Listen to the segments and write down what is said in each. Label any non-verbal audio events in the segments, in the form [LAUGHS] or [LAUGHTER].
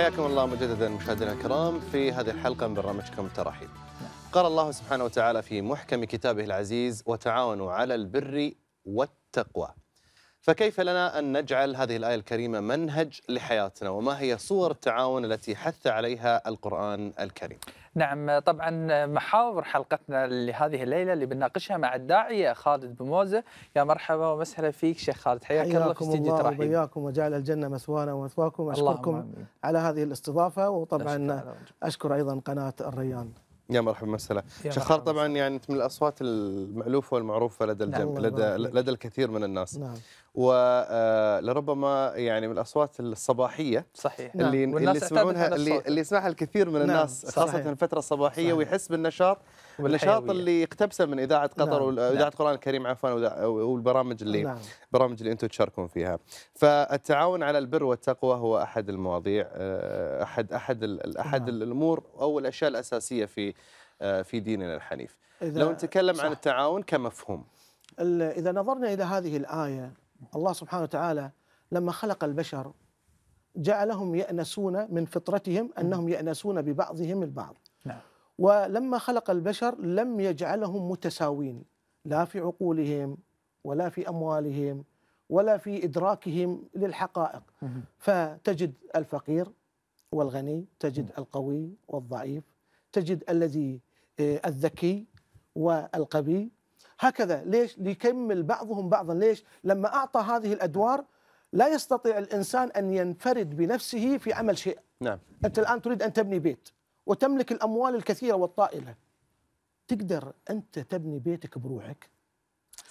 حياكم الله مجددا مشاهدينا الكرام في هذه الحلقه من برنامجكم ترحيب. قال الله سبحانه وتعالى في محكم كتابه العزيز: وتعاونوا على البر والتقوى. فكيف لنا ان نجعل هذه الايه الكريمه منهج لحياتنا وما هي صور التعاون التي حث عليها القران الكريم؟ نعم طبعا محاور حلقتنا لهذه الليله اللي بنناقشها مع الداعيه خالد بموزه يا مرحبا ومسهلا فيك شيخ خالد حياك الله في استديو ترحيب وبياكم وجعل الجنه مثوانا ومثواكم اشكركم على هذه الاستضافه وطبعا اشكر ايضا قناه الريان يا مرحبا مسهلا شخار طبعا يعني انت من الاصوات المالوفه والمعروفه لدى نعم، الجم... لدى لدى الكثير من الناس نعم ولربما آه، يعني من الاصوات الصباحيه صحيح اللي نعم. اللي يسمعونها اللي, اللي يسمعها الكثير من نعم. الناس نعم. خاصه الفتره الصباحيه صحيح. ويحس بالنشاط النشاط اللي اقتبسه من اذاعه قطر نعم. واذاعه نعم. القران الكريم عفوا والبرامج اللي نعم. البرامج اللي انتم تشاركون فيها فالتعاون على البر والتقوى هو احد المواضيع آه، احد احد احد نعم. الامور او الاشياء الاساسيه في آه، في ديننا الحنيف لو نتكلم صح. عن التعاون كمفهوم اذا نظرنا الى هذه الايه الله سبحانه وتعالى لما خلق البشر جعلهم يأنسون من فطرتهم أنهم يأنسون ببعضهم البعض ولما خلق البشر لم يجعلهم متساوين لا في عقولهم ولا في اموالهم ولا في ادراكهم للحقائق فتجد الفقير والغني تجد القوي والضعيف تجد الذي آه، الذكي والقبي هكذا ليش ليكمل بعضهم بعضا ليش لما اعطى هذه الادوار لا يستطيع الانسان ان ينفرد بنفسه في عمل شيء نعم انت الان تريد ان تبني بيت وتملك الاموال الكثيره والطائله تقدر انت تبني بيتك بروحك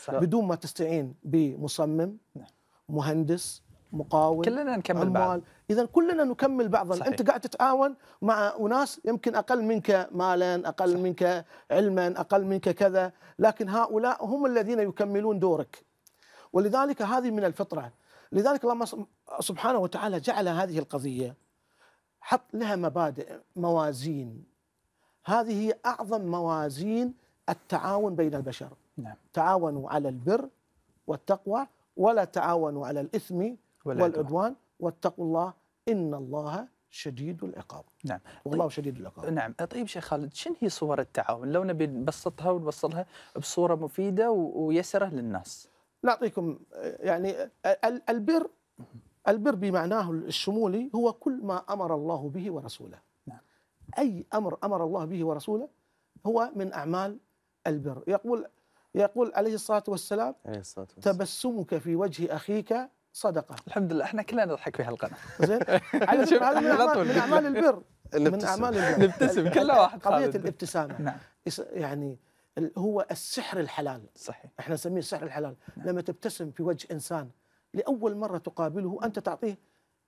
صح. بدون ما تستعين بمصمم نعم. مهندس مقاول كلنا نكمل بعض اذا كلنا نكمل بعضا صحيح. انت قاعد تتعاون مع اناس يمكن اقل منك مالا اقل صحيح. منك علما اقل منك كذا لكن هؤلاء هم الذين يكملون دورك ولذلك هذه من الفطره لذلك الله سبحانه وتعالى جعل هذه القضيه حط لها مبادئ موازين هذه هي أعظم موازين التعاون بين البشر نعم. تعاونوا على البر والتقوى ولا تعاونوا على الإثم والعدوان واتقوا الله إن الله شديد العقاب نعم والله طيب شديد العقاب نعم طيب شيخ خالد شنو هي صور التعاون لو نبي نبسطها ونوصلها بصورة مفيدة ويسرة للناس نعطيكم يعني البر البر بمعناه الشمولي هو كل ما أمر الله به ورسوله نعم. أي أمر أمر الله به ورسوله هو من أعمال البر يقول يقول عليه الصلاة والسلام, عليه الصلاة والسلام. تبسمك في وجه أخيك صدقة الحمد لله احنا كلنا نضحك في هالقناة زين [LAUGHS] هذا من, أعمال من أعمال البر من أعمال البر نبتسم كل واحد قضية الابتسامة نعم. يعني هو السحر الحلال صحيح احنا نسميه السحر الحلال نعم. لما تبتسم في وجه إنسان لأول مرة تقابله أنت تعطيه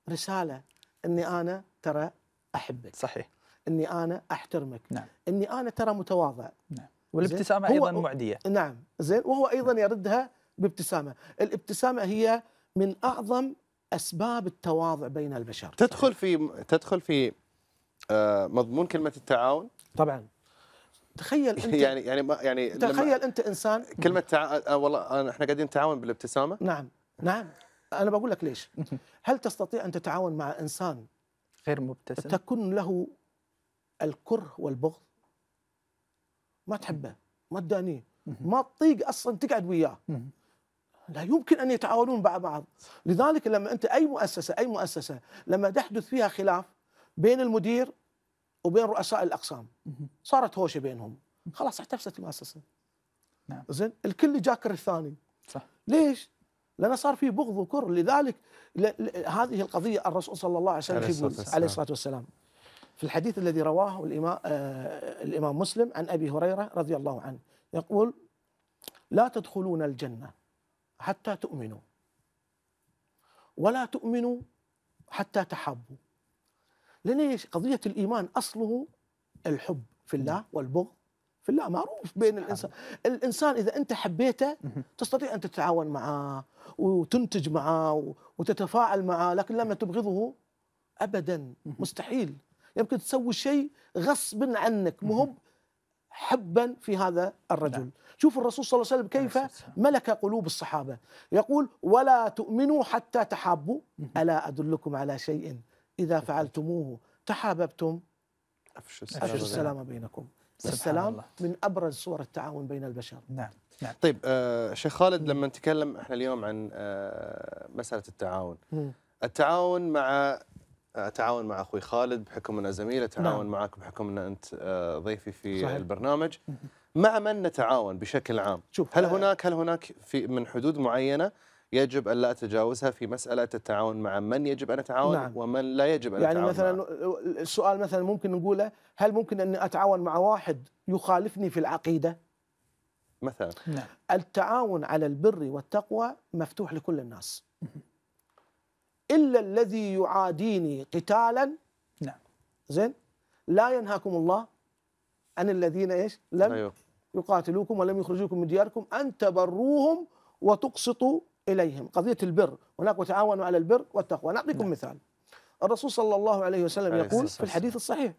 رسالة أني أنا ترى أحبك صحيح أني أنا أحترمك نعم. أني أنا ترى متواضع نعم. والابتسامة أيضا معدية نعم زين وهو أيضا يردها بابتسامة الابتسامة هي من أعظم أسباب التواضع بين البشر تدخل في تدخل في آه، مضمون كلمة التعاون طبعا تخيل انت [LAUGHS] يعني يعني يعني تخيل انت انسان كلمه تع... آه، والله آه، احنا قاعدين نتعاون بالابتسامه نعم نعم انا بقول لك ليش [LAUGHS] هل تستطيع ان تتعاون مع انسان غير مبتسم تكون له الكره والبغض ما تحبه ما تدانيه ما تطيق اصلا تقعد وياه لا يمكن ان يتعاونون مع بعض لذلك لما انت اي مؤسسه اي مؤسسه لما تحدث فيها خلاف بين المدير وبين رؤساء الاقسام صارت هوشه بينهم خلاص احتفست المؤسسه نعم زين الكل جاكر الثاني صح ليش؟ لأنه صار في بغض وكره لذلك هذه القضية الرسول صلى الله عليه وسلم يقول عليه الصلاة والسلام في الحديث الذي رواه الإمام, آه الإمام مسلم عن أبي هريرة رضي الله عنه يقول لا تدخلون الجنة حتى تؤمنوا ولا تؤمنوا حتى تحبوا لأن قضية الإيمان أصله الحب في الله نعم. والبغض في الله معروف بين نعم. الانسان الانسان اذا انت حبيته تستطيع ان تتعاون معه وتنتج معه وتتفاعل معه لكن لما تبغضه ابدا مستحيل يمكن تسوي شيء غصبا عنك مهم حبا في هذا الرجل نعم. شوف الرسول صلى الله عليه وسلم كيف ملك قلوب الصحابة يقول ولا تؤمنوا حتى تحابوا ألا أدلكم على شيء إذا فعلتموه تحاببتم أفشوا السلام بينكم السلام من ابرز صور التعاون بين البشر نعم نعم طيب آه شيخ خالد لما نتكلم احنا اليوم عن آه مساله التعاون التعاون مع اتعاون آه، مع اخوي خالد بحكم انه زميل اتعاون نعم. معك بحكم ان انت آه، ضيفي في صحيح. البرنامج مع من نتعاون بشكل عام شوف هل آه، هناك هل هناك في من حدود معينه يجب أن لا أتجاوزها في مسألة التعاون مع من يجب أن أتعاون نعم. ومن لا يجب أن يعني أتعاون مثلا معه. السؤال مثلا ممكن نقوله هل ممكن أني أتعاون مع واحد يخالفني في العقيدة مثلا نعم. التعاون على البر والتقوى مفتوح لكل الناس إلا الذي يعاديني قتالا نعم زين لا ينهاكم الله عن الذين ايش؟ لم أيوه. يقاتلوكم ولم يخرجوكم من دياركم ان تبروهم وتقسطوا إليهم قضية البر هناك وتعاونوا على البر والتقوى نعطيكم نعم. مثال الرسول صلى الله عليه وسلم يقول في الحديث الصحيح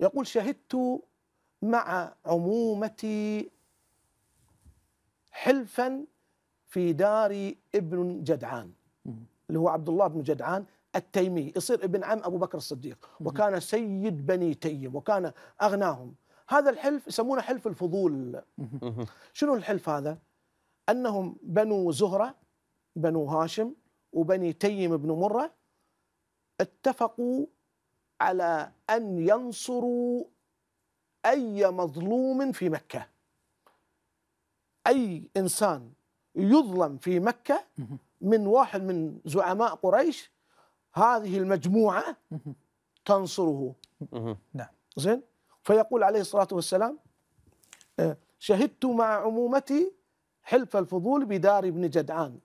يقول شهدت مع عمومتي حلفا في دار ابن جدعان اللي هو عبد الله بن جدعان التيمي يصير ابن عم ابو بكر الصديق وكان سيد بني تيم وكان اغناهم هذا الحلف يسمونه حلف الفضول شنو الحلف هذا أنهم بنو زهرة بنو هاشم وبني تيم بن مرة اتفقوا على أن ينصروا أي مظلوم في مكة أي إنسان يظلم في مكة من واحد من زعماء قريش هذه المجموعة تنصره نعم زين فيقول عليه الصلاة والسلام أه، شهدت مع عمومتي حلف الفضول بدار ابن جدعان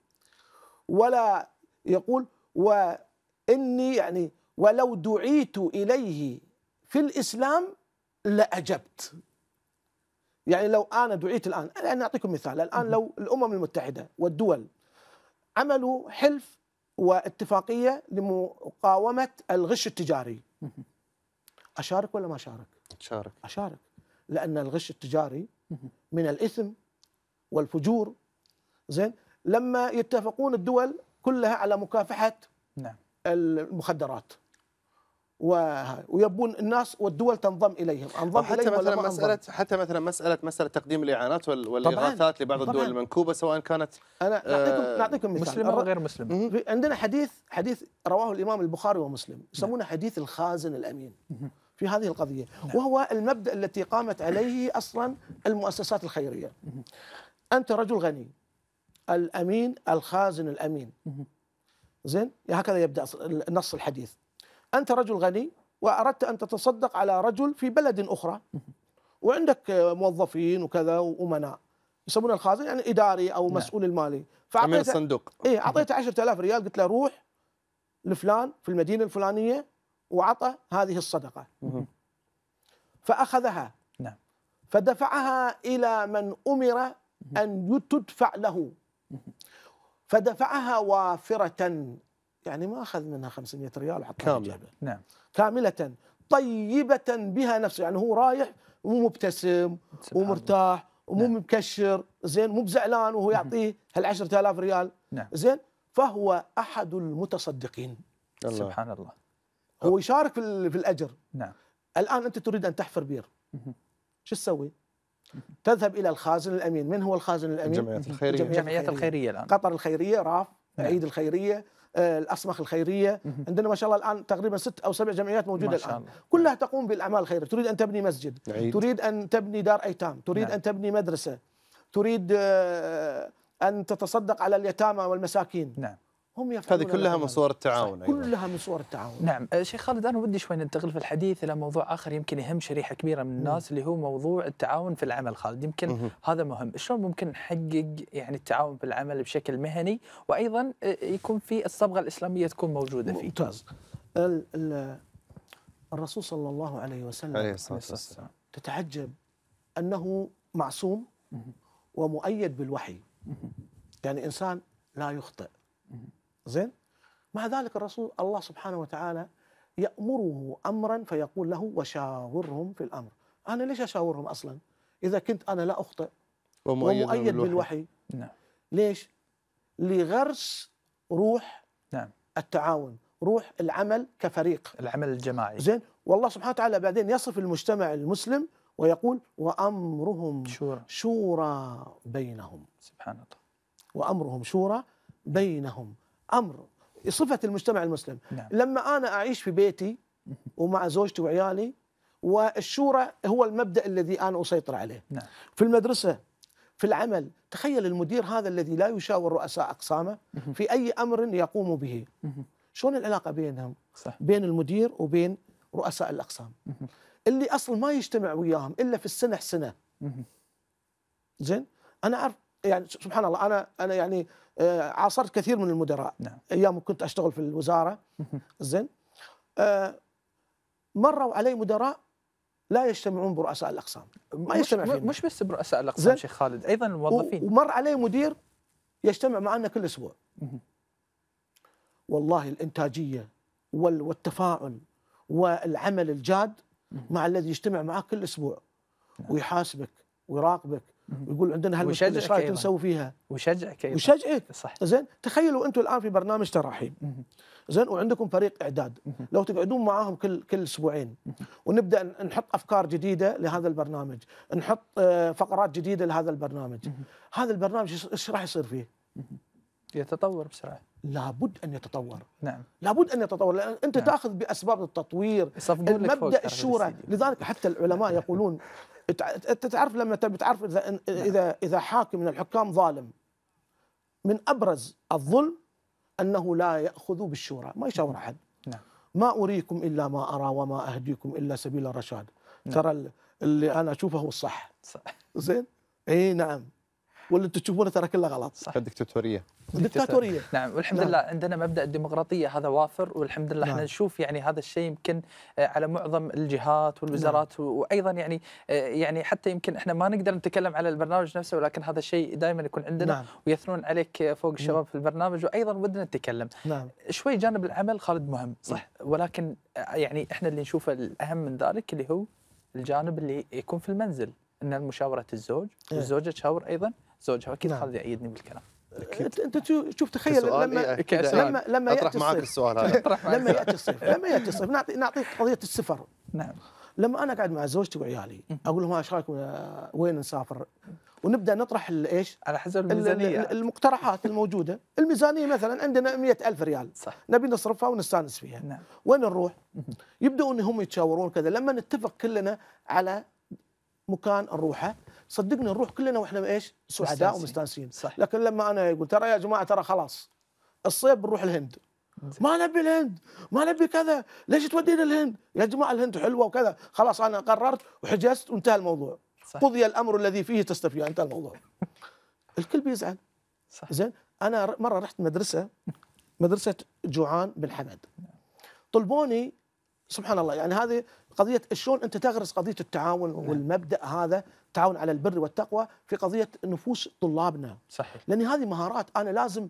ولا يقول وإني يعني ولو دعيت إليه في الإسلام لأجبت يعني لو أنا دعيت الآن أنا أعطيكم مثال الآن لو الأمم المتحدة والدول عملوا حلف واتفاقية لمقاومة الغش التجاري أشارك ولا ما أشارك؟ أشارك أشارك لأن الغش التجاري من الإثم والفجور زين لما يتفقون الدول كلها على مكافحه نعم. المخدرات ويبون الناس والدول تنضم اليهم انضم حتى إليهم مثلا مساله أنضم. حتى مثلا مساله مساله تقديم الاعانات والاغاثات لبعض طبعاً. الدول المنكوبه سواء كانت انا نعطيكم آه نعطيكم مثال مسلم او غير مسلم عندنا حديث حديث رواه الامام البخاري ومسلم نعم. يسمونه حديث الخازن الامين في هذه القضيه نعم. وهو المبدا التي قامت عليه اصلا المؤسسات الخيريه انت رجل غني الامين الخازن الامين زين هكذا يبدا نص الحديث انت رجل غني واردت ان تتصدق على رجل في بلد اخرى وعندك موظفين وكذا وامناء يسمونه الخازن يعني اداري او نعم. مسؤول المالي فاعطيت الصندوق اي اعطيته 10000 ريال قلت له روح لفلان في المدينه الفلانيه وعطى هذه الصدقه فاخذها نعم فدفعها الى من امر أن تدفع له فدفعها وافرة يعني ما أخذ منها 500 ريال وحطها كاملة نعم كاملة طيبة بها نفسه يعني هو رايح ومبتسم مبتسم ومرتاح ومو نعم. مكشر زين مو بزعلان وهو يعطيه هال 10000 ريال نعم. زين فهو أحد المتصدقين الله. سبحان الله هو يشارك في, في الأجر نعم الآن أنت تريد أن تحفر بير شو تسوي؟ تذهب الى الخازن الامين، من هو الخازن الامين؟ الجمعيات الخيريه الجمعيات الخيريه الان قطر الخيريه، راف، نعم. عيد الخيريه، آه، الاصمخ الخيريه عندنا ما شاء الله الان تقريبا ست او سبع جمعيات موجوده ما شاء الله. الان كلها تقوم بالاعمال الخيريه تريد ان تبني مسجد عيد. تريد ان تبني دار ايتام تريد نعم. ان تبني مدرسه تريد آه، ان تتصدق على اليتامى والمساكين نعم هم يفعلون هذه كلها من صور التعاون أيضا. كلها من صور التعاون نعم أه، شيخ خالد انا ودي شوي ننتقل في الحديث الى موضوع اخر يمكن يهم شريحه كبيره من الناس م. اللي هو موضوع التعاون في العمل خالد يمكن م. هذا مهم شلون ممكن نحقق يعني التعاون في العمل بشكل مهني وايضا أه، يكون في الصبغه الاسلاميه تكون موجوده فيه ممتاز ال الرسول صلى الله عليه وسلم عليه الصلاه والسلام تتعجب انه معصوم ومؤيد بالوحي يعني انسان لا يخطئ زين مع ذلك الرسول الله سبحانه وتعالى يأمره أمرا فيقول له وشاورهم في الأمر أنا ليش أشاورهم أصلا إذا كنت أنا لا أخطئ ومؤيد, ومؤيد بالوحي نعم. ليش لغرس روح نعم. التعاون روح العمل كفريق العمل الجماعي زين والله سبحانه وتعالى بعدين يصف المجتمع المسلم ويقول وأمرهم شورى, شورى بينهم سبحان الله وأمرهم شورى بينهم امر صفه المجتمع المسلم نعم. لما انا اعيش في بيتي ومع زوجتي وعيالي والشورى هو المبدا الذي انا اسيطر عليه نعم. في المدرسه في العمل تخيل المدير هذا الذي لا يشاور رؤساء اقسامه في اي امر يقوم به شلون العلاقه بينهم صح. بين المدير وبين رؤساء الاقسام اللي اصلا ما يجتمع وياهم الا في السنه سنه زين انا اعرف يعني سبحان الله انا انا يعني آه، عاصرت كثير من المدراء نعم. ايام كنت اشتغل في الوزاره زين آه، مروا علي مدراء لا يجتمعون برؤساء الاقسام ما يجتمع فيهم مش بس برؤساء الاقسام شيخ خالد ايضا الموظفين ومر علي مدير يجتمع معنا كل اسبوع والله الانتاجيه والتفاعل والعمل الجاد مع الذي يجتمع معك كل اسبوع نعم. ويحاسبك ويراقبك ويقول عندنا هالمشكله ايش رايك نسوي فيها؟ ويشجعك ايضا ويشجعك صح زين تخيلوا انتم الان في برنامج تراحيب زين وعندكم فريق اعداد لو تقعدون معاهم كل كل اسبوعين ونبدا نحط افكار جديده لهذا البرنامج، نحط آه، فقرات جديده لهذا البرنامج، هذا البرنامج ايش راح يصير فيه؟ يتطور بسرعه لابد ان يتطور نعم لابد ان يتطور لان انت نعم. تاخذ باسباب التطوير مبدا الشورى لذلك حتى العلماء يقولون انت تعرف لما تعرف اذا اذا اذا حاكم من الحكام ظالم من ابرز الظلم انه لا ياخذ بالشورى ما يشاور احد نعم ما اريكم الا ما ارى وما اهديكم الا سبيل الرشاد نعم. ترى اللي انا اشوفه هو الصح صح زين اي نعم ولا انتم تشوفونه ترى كله غلط صح دكتاتوريه دكتاتوريه نعم والحمد نعم. لله عندنا مبدا الديمقراطيه هذا وافر والحمد لله نعم. احنا نشوف يعني هذا الشيء يمكن آه، على معظم الجهات والوزارات نعم. وايضا يعني آه، يعني حتى يمكن احنا ما نقدر نتكلم على البرنامج نفسه ولكن هذا الشيء دائما يكون عندنا نعم. ويثنون عليك فوق نعم. الشباب نعم. في البرنامج وايضا ودنا نتكلم نعم. شوي جانب العمل خالد مهم صح نعم. ولكن آه، يعني احنا اللي نشوفه الاهم من ذلك اللي هو الجانب اللي يكون في المنزل ان المشاوره الزوج إيه. والزوجه تشاور ايضا زوجها اكيد خالد نعم. يأيدني بالكلام أكيد. انت شوف تخيل لما إيه لما لما ياتي الصيف معك السؤال هذا لما ياتي الصيف لما ياتي الصيف نعطي نعطيك قضيه السفر نعم لما انا قاعد مع زوجتي وعيالي اقول لهم آه، ايش رايكم آه، وين نسافر؟ ونبدا نطرح ايش؟ على حسب الميزانيه المقترحات الموجوده، الميزانيه مثلا عندنا 100000 ريال صح نبي نصرفها ونستانس فيها نعم. وين نروح؟ يبداون هم يتشاورون كذا لما نتفق كلنا على مكان نروحه صدقني نروح كلنا واحنا ايش سعداء ومستانسين صح. لكن لما انا يقول ترى يا جماعه ترى خلاص الصيف بنروح الهند ما نبي الهند ما نبي كذا ليش تودينا الهند يا جماعه الهند حلوه وكذا خلاص انا قررت وحجزت وانتهى الموضوع صح. قضي الامر الذي فيه تستفيد انتهى الموضوع [LAUGHS] الكل بيزعل صح. زين انا مره رحت مدرسه مدرسه جوعان بن حمد طلبوني سبحان الله يعني هذه قضيه شلون انت تغرس قضيه التعاون نعم. والمبدا هذا التعاون على البر والتقوى في قضيه نفوس طلابنا صحيح لان هذه مهارات انا لازم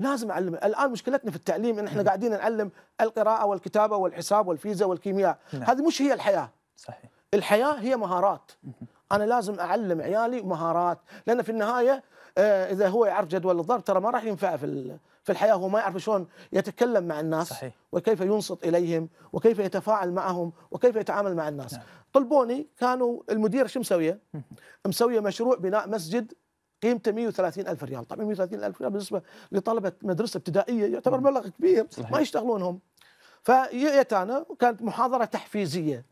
لازم اعلم الان مشكلتنا في التعليم ان احنا نعم. قاعدين نعلم القراءه والكتابه والحساب والفيزياء والكيمياء نعم. هذه مش هي الحياه صحيح الحياه هي مهارات نعم. انا لازم اعلم عيالي مهارات لان في النهايه آه، اذا هو يعرف جدول الضرب ترى ما راح ينفع في في الحياة هو ما يعرف شلون يتكلم مع الناس صحيح. وكيف ينصت إليهم وكيف يتفاعل معهم وكيف يتعامل مع الناس نعم. طلبوني كانوا المدير شو مسوية مسوية مشروع بناء مسجد قيمته 130 ألف ريال طبعا 130 ألف ريال بالنسبة لطلبة مدرسة ابتدائية يعتبر مبلغ كبير صحيح. ما يشتغلون هم أنا وكانت محاضرة تحفيزية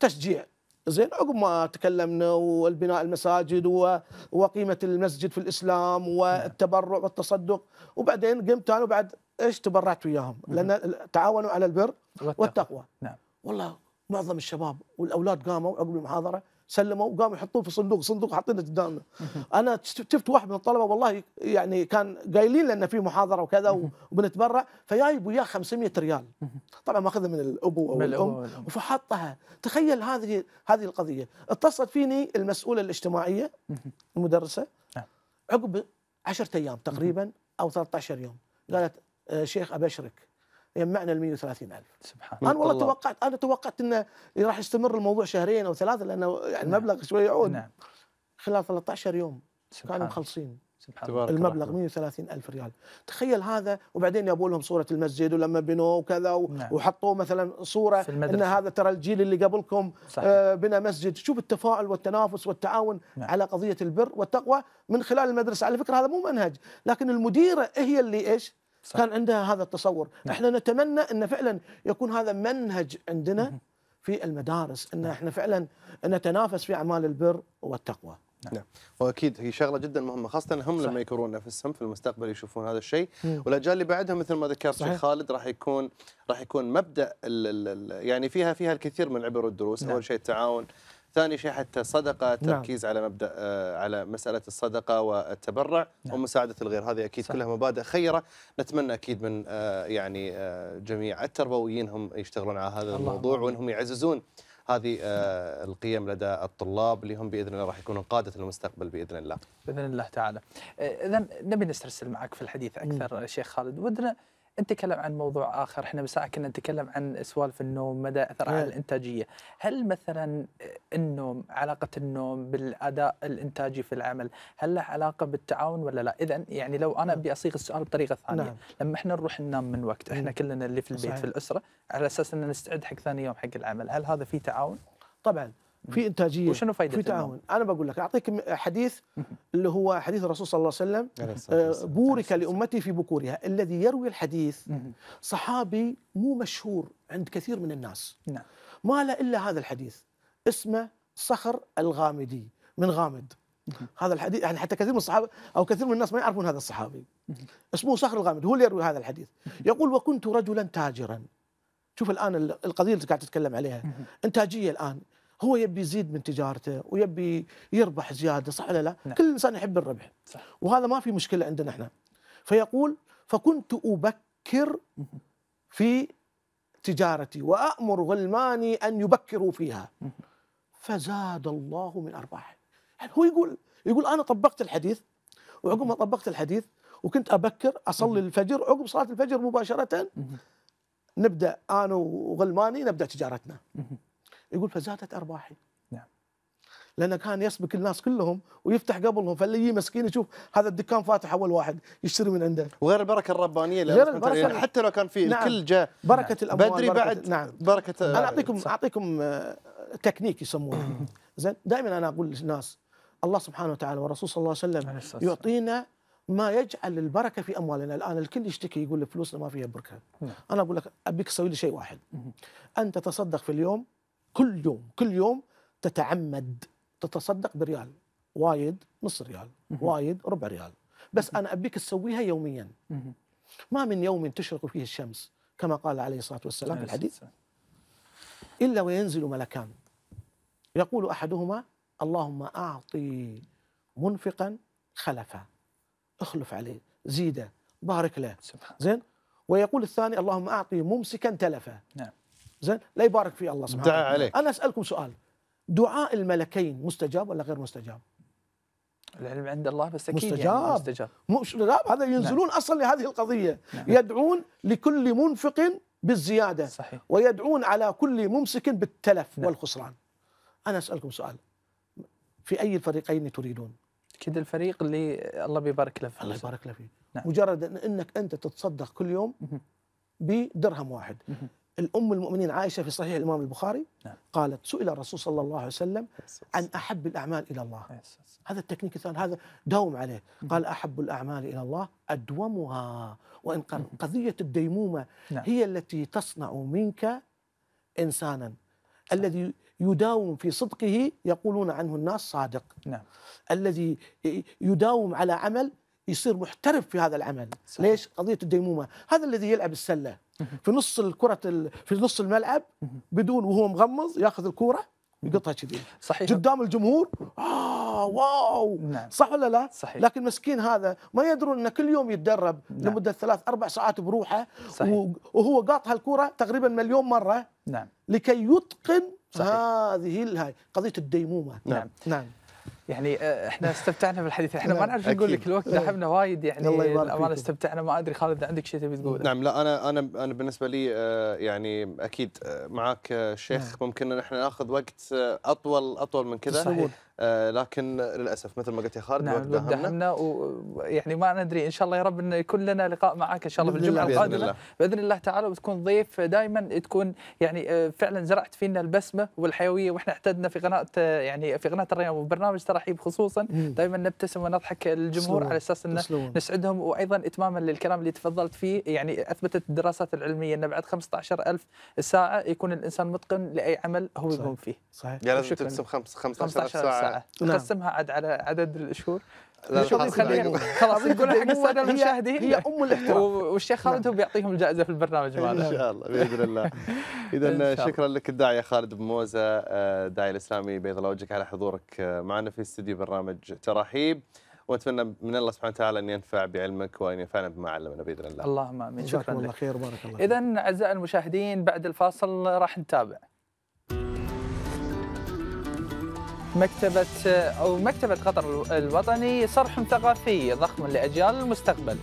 تشجيع زين عقب ما تكلمنا والبناء المساجد وقيمه المسجد في الاسلام والتبرع والتصدق وبعدين قمت انا وبعد ايش تبرعت وياهم لان تعاونوا على البر والتقوى, والتقوى. نعم والله معظم الشباب والاولاد قاموا عقب المحاضره سلموا وقاموا يحطوه في صندوق صندوق حاطينه قدامنا انا شفت واحد من الطلبه والله يعني كان قايلين لنا في محاضره وكذا وبنتبرع فجايب وياه 500 ريال طبعا ماخذها من الابو او الام فحطها تخيل هذه هذه القضيه اتصلت فيني المسؤوله الاجتماعيه المدرسه نعم. عقب 10 ايام تقريبا او 13 يوم قالت آه، شيخ ابشرك يجمعنا ال 130,000 سبحان الله أنا والله توقعت أنا توقعت أنه راح يستمر الموضوع شهرين أو ثلاثة لأنه يعني نعم. المبلغ شوي يعود نعم. خلال 13 يوم سبحان كانوا مخلصين سبحان المبلغ 130 ألف ريال تخيل هذا وبعدين يبوا لهم صورة المسجد ولما بنوه وكذا نعم. وحطوا مثلا صورة أن هذا ترى الجيل اللي قبلكم صحيح. آه بنى مسجد شوف التفاعل والتنافس والتعاون نعم. على قضية البر والتقوى من خلال المدرسة على فكرة هذا مو منهج لكن المديرة هي اللي إيش صح. كان عندها هذا التصور نعم. احنا نتمنى ان فعلا يكون هذا منهج عندنا في المدارس ان نعم. احنا فعلا نتنافس في اعمال البر والتقوى نعم. نعم واكيد هي شغله جدا مهمه خاصه هم صح. لما يكونون نفسهم في المستقبل يشوفون هذا الشيء والاجيال اللي بعدها مثل ما ذكرت شيخ خالد راح يكون راح يكون مبدا الـ الـ يعني فيها فيها الكثير من العبر والدروس نعم. اول شيء التعاون ثاني شيء حتى صدقه نعم. تركيز نعم. على مبدا آه، على مساله الصدقه والتبرع نعم. ومساعده الغير هذه اكيد صح. كلها مبادئ خيره نتمنى اكيد من آه، يعني آه، جميع التربويين هم يشتغلون على هذا الموضوع الله. وانهم يعززون هذه القيم لدى الطلاب اللي هم باذن الله راح يكونوا قاده المستقبل باذن الله. باذن الله تعالى. اذا نبي نسترسل معك في الحديث اكثر م. شيخ خالد، ودنا نتكلم عن موضوع اخر احنا بساعة كنا نتكلم عن سوالف النوم مدى اثر على إيه. الانتاجيه هل مثلا النوم علاقه النوم بالاداء الانتاجي في العمل هل له علاقه بالتعاون ولا لا اذا يعني لو انا نعم. ابي اصيغ السؤال بطريقه ثانيه نعم. لما احنا نروح ننام من وقت احنا إيه. كلنا اللي في البيت صحيح. في الاسره على اساس ان نستعد حق ثاني يوم حق العمل هل هذا في تعاون طبعا في انتاجيه وشنو فائده في تعاون انا بقول لك اعطيك حديث اللي هو حديث الرسول صلى الله عليه وسلم آه، بورك لامتي في بكورها الذي يروي الحديث صحابي مو مشهور عند كثير من الناس نعم ما له الا هذا الحديث اسمه صخر الغامدي من غامد هذا الحديث يعني حتى كثير من الصحابه او كثير من الناس ما يعرفون هذا الصحابي اسمه صخر الغامدي هو اللي يروي هذا الحديث يقول وكنت رجلا تاجرا شوف الان القضيه اللي قاعد تتكلم عليها انتاجيه الان هو يبي يزيد من تجارته ويبي يربح زياده صح ولا لا؟ نعم. كل انسان يحب الربح صح. وهذا ما في مشكله عندنا احنا فيقول فكنت ابكر في تجارتي وامر غلماني ان يبكروا فيها فزاد الله من ارباحه يعني هو يقول يقول انا طبقت الحديث وعقب ما طبقت الحديث وكنت ابكر اصلي الفجر عقب صلاه الفجر مباشره نبدا انا وغلماني نبدا تجارتنا يقول فزادت ارباحي نعم لانه كان يسبق الناس كلهم ويفتح قبلهم فاللي يجي مسكين يشوف هذا الدكان فاتح اول واحد يشتري من عنده وغير البركه الربانيه اللي غير البركة يعني حتى لو كان في نعم الكل جاء بركه نعم الاموال بدري بركة بعد نعم بركه انا آه، اعطيكم صح. اعطيكم آه، تكنيك يسمونه [COUGHS] زين دائما انا اقول للناس الله سبحانه وتعالى والرسول صلى الله عليه وسلم يعطينا ما يجعل البركه في اموالنا الان الكل يشتكي يقول فلوسنا ما فيها بركه نعم. انا اقول لك ابيك تسوي لي شيء واحد ان تتصدق في اليوم كل يوم كل يوم تتعمد تتصدق بريال وايد نص ريال وايد ربع ريال بس انا ابيك تسويها يوميا ما من يوم تشرق فيه الشمس كما قال عليه الصلاه والسلام في الحديث الا وينزل ملكان يقول احدهما اللهم اعطي منفقا خلفا اخلف عليه زيده بارك له زين ويقول الثاني اللهم اعطي ممسكا تلفا نعم زين لا يبارك فيه الله سبحانه وتعالى عليك انا اسالكم سؤال دعاء الملكين مستجاب ولا غير مستجاب؟ العلم عند الله بس اكيد مستجاب يعني مستجاب لا هذا نعم. ينزلون نعم. اصلا لهذه القضيه نعم. يدعون لكل منفق بالزياده صحيح. ويدعون على كل ممسك بالتلف نعم. والخسران انا اسالكم سؤال في اي الفريقين تريدون؟ اكيد الفريق اللي الله بيبارك له فيه الله يبارك له فيه نعم. مجرد انك انت تتصدق كل يوم بدرهم واحد الأم المؤمنين عائشة في صحيح الإمام البخاري نعم. قالت سئل الرسول صلى الله عليه وسلم عن أحب الأعمال إلى الله هذا التكنيك الثاني هذا داوم عليه قال أحب الأعمال إلى الله أدومها وإن قضية الديمومة نعم. هي التي تصنع منك إنسانا الذي يداوم في صدقه يقولون عنه الناس صادق نعم. الذي يداوم على عمل يصير محترف في هذا العمل صحيح. ليش قضيه الديمومه هذا الذي يلعب السله في نص الكره في نص الملعب بدون وهو مغمض ياخذ الكوره يقطها كذي صحيح قدام الجمهور اه واو نعم. صح ولا لا؟ صحيح. لكن مسكين هذا ما يدرون انه كل يوم يتدرب نعم. لمده ثلاث اربع ساعات بروحه صحيح. وهو قاط هالكرة تقريبا مليون مره نعم لكي يتقن صحيح. هذه هاي قضيه الديمومه نعم نعم يعني آه، احنا استمتعنا بالحديث احنا ما نعم، نعرف نقول لك الوقت سحبنا وايد يعني الامانه استمتعنا ما ادري خالد عندك شيء تبي تقوله نعم لا انا انا انا بالنسبه لي آه، يعني اكيد آه، معك شيخ نعم. ممكن ان احنا ناخذ وقت اطول اطول من كذا صحيح آه، لكن للاسف مثل ما قلت يا خالد نعم الوقت ويعني ما ندري ان شاء الله يا رب انه يكون لنا لقاء معك ان شاء الله في الجمعه القادمه الله. باذن الله تعالى وتكون ضيف دائما تكون يعني آه، فعلا زرعت فينا البسمه والحيويه واحنا احتدنا في قناه آه، يعني في قناه الرياض وبرنامج ترحيب خصوصا دائما نبتسم ونضحك الجمهور على اساس انه نسعدهم وايضا اتماما للكلام اللي تفضلت فيه يعني اثبتت الدراسات العلميه ان بعد 15000 ساعه يكون الانسان متقن لاي عمل هو يقوم فيه. صحيح. يعني لازم تبتسم 15000 ساعه نعم. نقسمها عاد على عدد الشهور خلاص نقولها حق [LAUGHS] الساده المشاهدين هي ام الاحترام والشيخ خالد هو نعم. بيعطيهم الجائزه في البرنامج ماله ان شاء الله باذن الله [LAUGHS] اذا شكرا لك الداعيه خالد بن موزه الداعيه آه، الاسلامي بيض الله وجهك على حضورك آه، معنا في استديو برنامج تراحيب واتمنى من الله سبحانه وتعالى ان ينفع بعلمك وان ينفعنا بما علمنا باذن الله. اللهم امين شكرا لك. الله خير بارك الله. اذا اعزائي المشاهدين بعد الفاصل راح نتابع. مكتبة أو مكتبة قطر الوطني صرح ثقافي ضخم لأجيال المستقبل